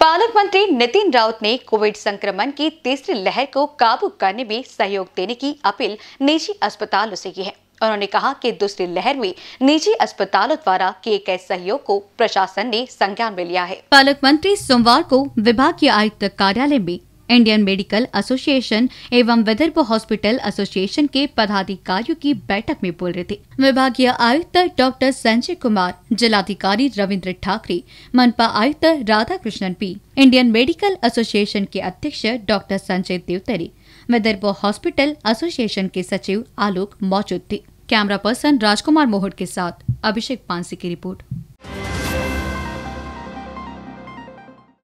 पालक मंत्री नितिन राउत ने कोविड संक्रमण की तीसरी लहर को काबू करने में सहयोग देने की अपील निजी अस्पतालों से की है उन्होंने कहा कि दूसरी लहर में निजी अस्पतालों द्वारा किए गए सहयोग को प्रशासन ने संज्ञान में लिया है पालक मंत्री सोमवार को विभाग के आयुक्त कार्यालय में इंडियन मेडिकल एसोसिएशन एवं विदर्भ हॉस्पिटल एसोसिएशन के पदाधिकारियों की बैठक में बोल रहे थे विभागीय आयुक्त डॉक्टर संजय कुमार जिलाधिकारी रविंद्र ठाकरे मनपा आयुक्त Radha Krishnan P Indian medical association के अध्यक्ष doctor Sanjay Devtare Vidarbha hospital association के सचिव आलोक मौजूद थे कैमरा पर्सन राजकुमार मोहट के साथ अभिषेक पानसी की रिपोर्ट